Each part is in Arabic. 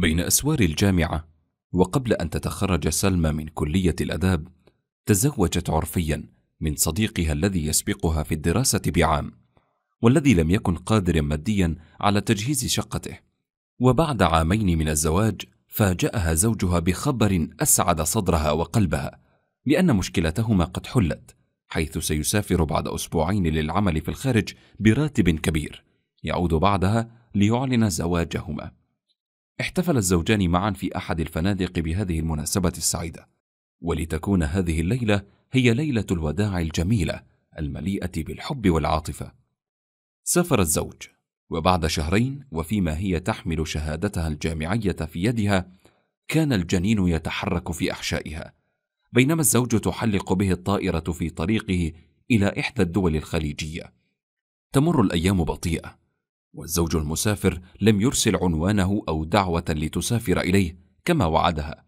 بين أسوار الجامعة وقبل أن تتخرج سلمى من كلية الآداب تزوجت عرفيا من صديقها الذي يسبقها في الدراسة بعام والذي لم يكن قادرا ماديا على تجهيز شقته وبعد عامين من الزواج فاجأها زوجها بخبر أسعد صدرها وقلبها بأن مشكلتهما قد حلت حيث سيسافر بعد أسبوعين للعمل في الخارج براتب كبير يعود بعدها ليعلن زواجهما احتفل الزوجان معا في احد الفنادق بهذه المناسبه السعيده ولتكون هذه الليله هي ليله الوداع الجميله المليئه بالحب والعاطفه سافر الزوج وبعد شهرين وفيما هي تحمل شهادتها الجامعيه في يدها كان الجنين يتحرك في احشائها بينما الزوج تحلق به الطائره في طريقه الى احدى الدول الخليجيه تمر الايام بطيئه والزوج المسافر لم يرسل عنوانه او دعوه لتسافر اليه كما وعدها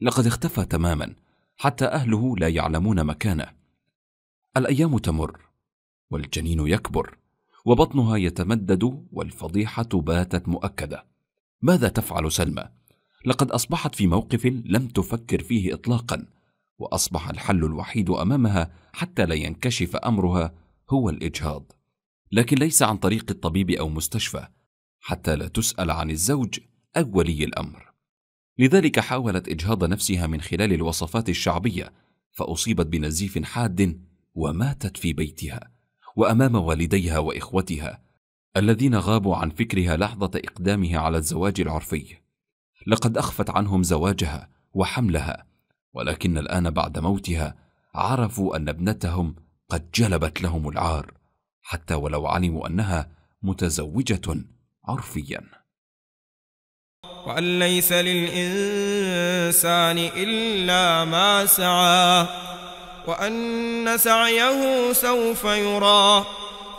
لقد اختفى تماما حتى اهله لا يعلمون مكانه الايام تمر والجنين يكبر وبطنها يتمدد والفضيحه باتت مؤكده ماذا تفعل سلمى لقد اصبحت في موقف لم تفكر فيه اطلاقا واصبح الحل الوحيد امامها حتى لا ينكشف امرها هو الاجهاض لكن ليس عن طريق الطبيب او مستشفى حتى لا تسال عن الزوج او ولي الامر لذلك حاولت اجهاض نفسها من خلال الوصفات الشعبيه فاصيبت بنزيف حاد وماتت في بيتها وامام والديها واخوتها الذين غابوا عن فكرها لحظه اقدامها على الزواج العرفي لقد اخفت عنهم زواجها وحملها ولكن الان بعد موتها عرفوا ان ابنتهم قد جلبت لهم العار حتى ولو علموا انها متزوجه عرفيا وان ليس للانسان الا ما سعى وان سعيه سوف يرى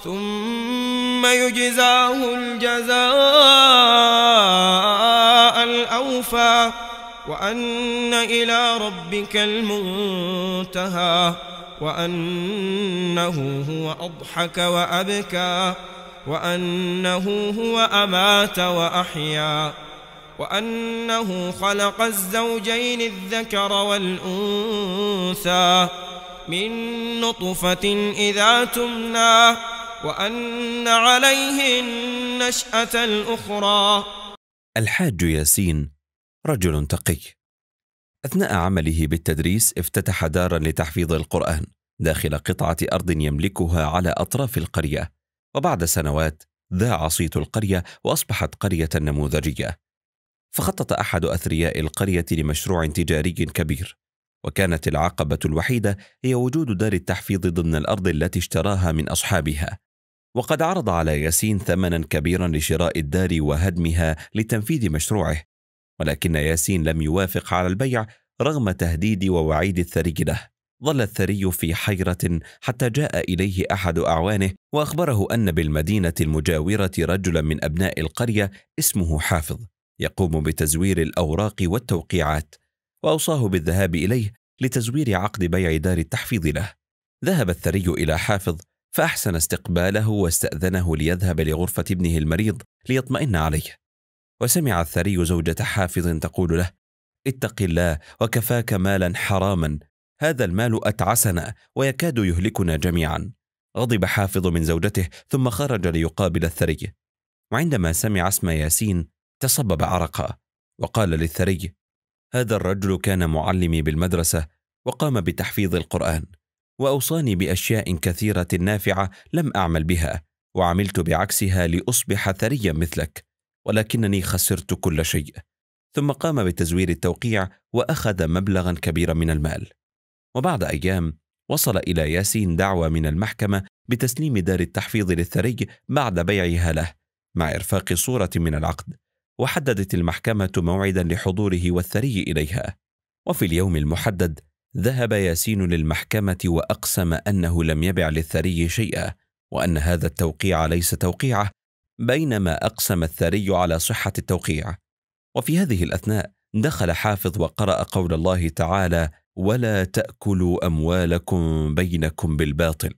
ثم يجزاه الجزاء الاوفى وان الى ربك المنتهى وأنه هو أضحك وأبكى وأنه هو أمات وأحيا وأنه خلق الزوجين الذكر والأنثى من نطفة إذا تمنى وأن عليه النشأة الأخرى الحاج ياسين رجل تقي أثناء عمله بالتدريس افتتح دارا لتحفيظ القرآن داخل قطعة أرض يملكها على أطراف القرية وبعد سنوات ذاع صيت القرية وأصبحت قرية نموذجية فخطط أحد أثرياء القرية لمشروع تجاري كبير وكانت العقبة الوحيدة هي وجود دار التحفيظ ضمن الأرض التي اشتراها من أصحابها وقد عرض على ياسين ثمنا كبيرا لشراء الدار وهدمها لتنفيذ مشروعه ولكن ياسين لم يوافق على البيع رغم تهديد ووعيد الثري له ظل الثري في حيرة حتى جاء إليه أحد أعوانه وأخبره أن بالمدينة المجاورة رجلا من أبناء القرية اسمه حافظ يقوم بتزوير الأوراق والتوقيعات وأوصاه بالذهاب إليه لتزوير عقد بيع دار التحفيظ له ذهب الثري إلى حافظ فأحسن استقباله واستأذنه ليذهب لغرفة ابنه المريض ليطمئن عليه وسمع الثري زوجة حافظ تقول له اتق الله وكفاك مالا حراما هذا المال أتعسنا ويكاد يهلكنا جميعا غضب حافظ من زوجته ثم خرج ليقابل الثري وعندما سمع اسم ياسين تصبب عرقا وقال للثري هذا الرجل كان معلمي بالمدرسة وقام بتحفيظ القرآن وأوصاني بأشياء كثيرة نافعة لم أعمل بها وعملت بعكسها لأصبح ثريا مثلك ولكنني خسرت كل شيء ثم قام بتزوير التوقيع واخذ مبلغا كبيرا من المال وبعد ايام وصل الى ياسين دعوى من المحكمه بتسليم دار التحفيظ للثري بعد بيعها له مع ارفاق صوره من العقد وحددت المحكمه موعدا لحضوره والثري اليها وفي اليوم المحدد ذهب ياسين للمحكمه واقسم انه لم يبع للثري شيئا وان هذا التوقيع ليس توقيعه بينما أقسم الثري على صحة التوقيع وفي هذه الأثناء دخل حافظ وقرأ قول الله تعالى ولا تأكلوا أموالكم بينكم بالباطل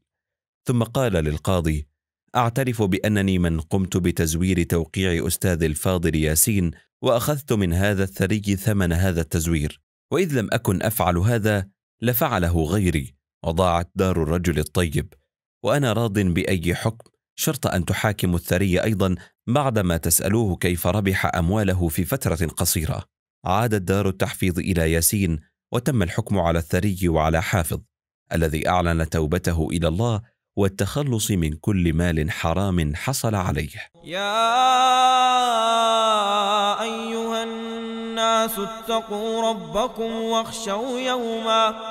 ثم قال للقاضي أعترف بأنني من قمت بتزوير توقيع أستاذ الفاضل ياسين وأخذت من هذا الثري ثمن هذا التزوير وإذ لم أكن أفعل هذا لفعله غيري وضاعت دار الرجل الطيب وأنا راض بأي حكم شرط أن تحاكم الثري أيضا بعدما تسألوه كيف ربح أمواله في فترة قصيرة عادت دار التحفيظ إلى ياسين وتم الحكم على الثري وعلى حافظ الذي أعلن توبته إلى الله والتخلص من كل مال حرام حصل عليه يا أيها الناس اتقوا ربكم واخشوا يوماً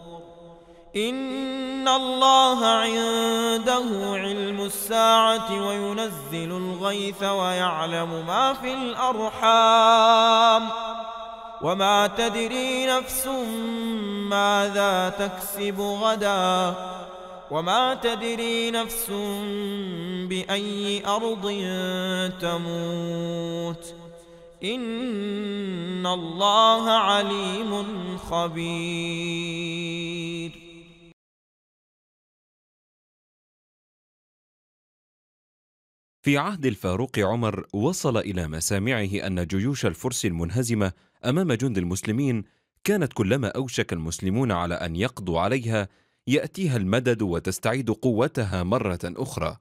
إن الله عنده علم الساعة وينزل الغيث ويعلم ما في الأرحام وما تدري نفس ماذا تكسب غدا وما تدري نفس بأي أرض تموت إن الله عليم خبير في عهد الفاروق عمر وصل إلى مسامعه أن جيوش الفرس المنهزمة أمام جند المسلمين كانت كلما أوشك المسلمون على أن يقضوا عليها يأتيها المدد وتستعيد قوتها مرة أخرى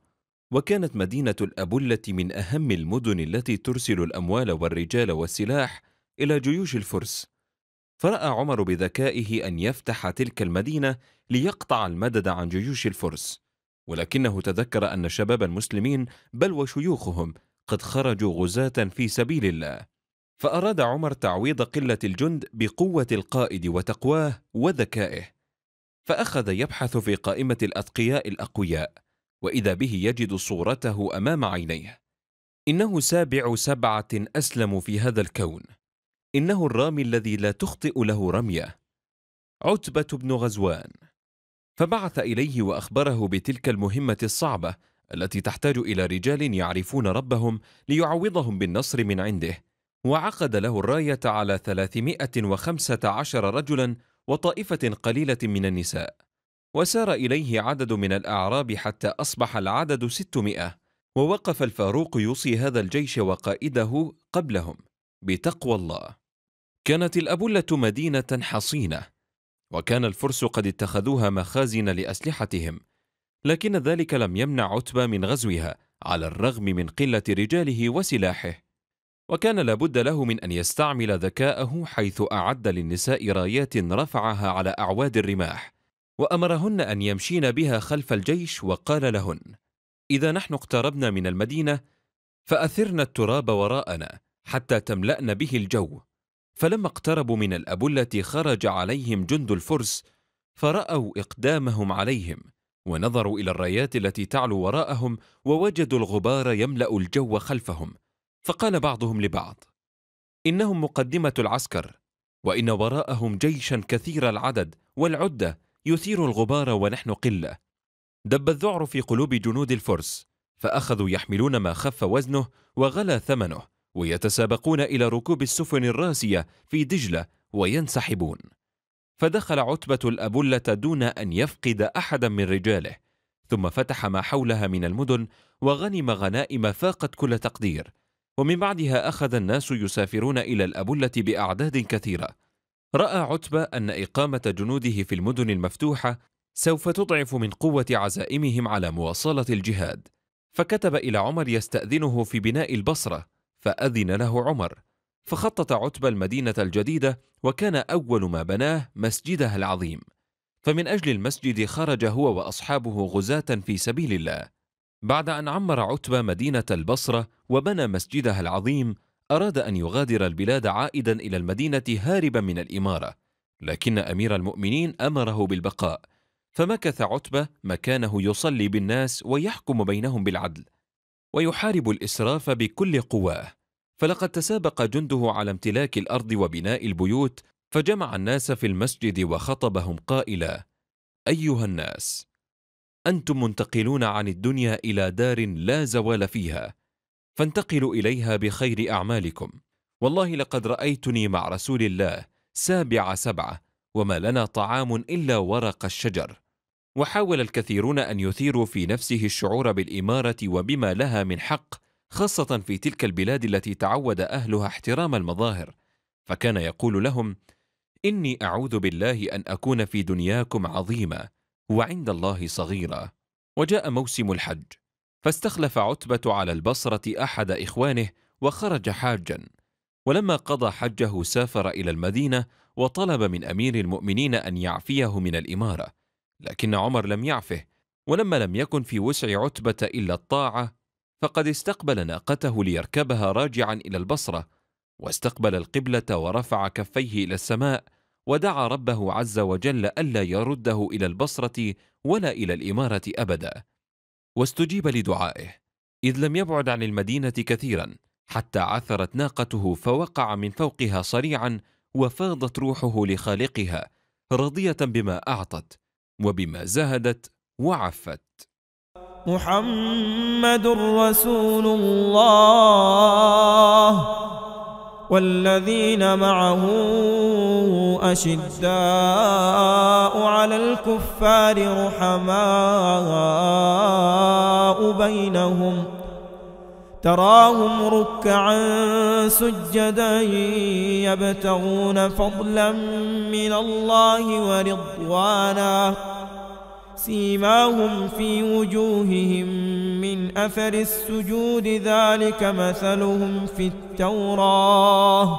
وكانت مدينة الأبلة من أهم المدن التي ترسل الأموال والرجال والسلاح إلى جيوش الفرس فرأى عمر بذكائه أن يفتح تلك المدينة ليقطع المدد عن جيوش الفرس ولكنه تذكر أن شباب المسلمين بل وشيوخهم قد خرجوا غزاة في سبيل الله فأراد عمر تعويض قلة الجند بقوة القائد وتقواه وذكائه فأخذ يبحث في قائمة الأتقياء الأقوياء وإذا به يجد صورته أمام عينيه إنه سابع سبعة أسلم في هذا الكون إنه الرامي الذي لا تخطئ له رمية عتبة بن غزوان فبعث إليه وأخبره بتلك المهمة الصعبة التي تحتاج إلى رجال يعرفون ربهم ليعوضهم بالنصر من عنده وعقد له الراية على 315 رجلا وطائفة قليلة من النساء وسار إليه عدد من الأعراب حتى أصبح العدد 600 ووقف الفاروق يوصي هذا الجيش وقائده قبلهم بتقوى الله كانت الأبلة مدينة حصينة وكان الفرس قد اتخذوها مخازن لأسلحتهم لكن ذلك لم يمنع عتبة من غزوها على الرغم من قلة رجاله وسلاحه وكان لابد له من أن يستعمل ذكاءه حيث أعد للنساء رايات رفعها على أعواد الرماح وأمرهن أن يمشين بها خلف الجيش وقال لهن إذا نحن اقتربنا من المدينة فأثرن التراب وراءنا حتى تملأن به الجو فلما اقتربوا من الأبلة خرج عليهم جند الفرس فرأوا إقدامهم عليهم ونظروا إلى الرايات التي تعلو وراءهم ووجدوا الغبار يملأ الجو خلفهم فقال بعضهم لبعض إنهم مقدمة العسكر وإن وراءهم جيشا كثير العدد والعدة يثير الغبار ونحن قلة دب الذعر في قلوب جنود الفرس فأخذوا يحملون ما خف وزنه وغلا ثمنه ويتسابقون إلى ركوب السفن الراسية في دجلة وينسحبون فدخل عتبة الأبلة دون أن يفقد أحدا من رجاله ثم فتح ما حولها من المدن وغنم غنائم فاقت كل تقدير ومن بعدها أخذ الناس يسافرون إلى الأبلة بأعداد كثيرة رأى عتبة أن إقامة جنوده في المدن المفتوحة سوف تضعف من قوة عزائمهم على مواصلة الجهاد فكتب إلى عمر يستأذنه في بناء البصرة فأذن له عمر فخطط عتبة المدينة الجديدة وكان أول ما بناه مسجدها العظيم فمن أجل المسجد خرج هو وأصحابه غزاة في سبيل الله بعد أن عمر عتبة مدينة البصرة وبنى مسجدها العظيم أراد أن يغادر البلاد عائدا إلى المدينة هاربا من الإمارة لكن أمير المؤمنين أمره بالبقاء فمكث عتبة مكانه يصلي بالناس ويحكم بينهم بالعدل ويحارب الاسراف بكل قواه فلقد تسابق جنده على امتلاك الارض وبناء البيوت فجمع الناس في المسجد وخطبهم قائلا ايها الناس انتم منتقلون عن الدنيا الى دار لا زوال فيها فانتقلوا اليها بخير اعمالكم والله لقد رايتني مع رسول الله سابع سبعه وما لنا طعام الا ورق الشجر وحاول الكثيرون ان يثيروا في نفسه الشعور بالاماره وبما لها من حق خاصه في تلك البلاد التي تعود اهلها احترام المظاهر فكان يقول لهم اني اعوذ بالله ان اكون في دنياكم عظيمه وعند الله صغيره وجاء موسم الحج فاستخلف عتبه على البصره احد اخوانه وخرج حاجا ولما قضى حجه سافر الى المدينه وطلب من امير المؤمنين ان يعفيه من الاماره لكن عمر لم يعفه ولما لم يكن في وسع عتبة إلا الطاعة فقد استقبل ناقته ليركبها راجعا إلى البصرة واستقبل القبلة ورفع كفيه إلى السماء ودعا ربه عز وجل ألا يرده إلى البصرة ولا إلى الإمارة أبدا واستجيب لدعائه إذ لم يبعد عن المدينة كثيرا حتى عثرت ناقته فوقع من فوقها صريعا وفاضت روحه لخالقها راضية بما أعطت وبما زهدت وعفت محمد رسول الله والذين معه أشداء على الكفار رحماء بينهم تراهم ركعا سجدا يبتغون فضلا من الله ورضوانا سيماهم في وجوههم من أثر السجود ذلك مثلهم في التوراة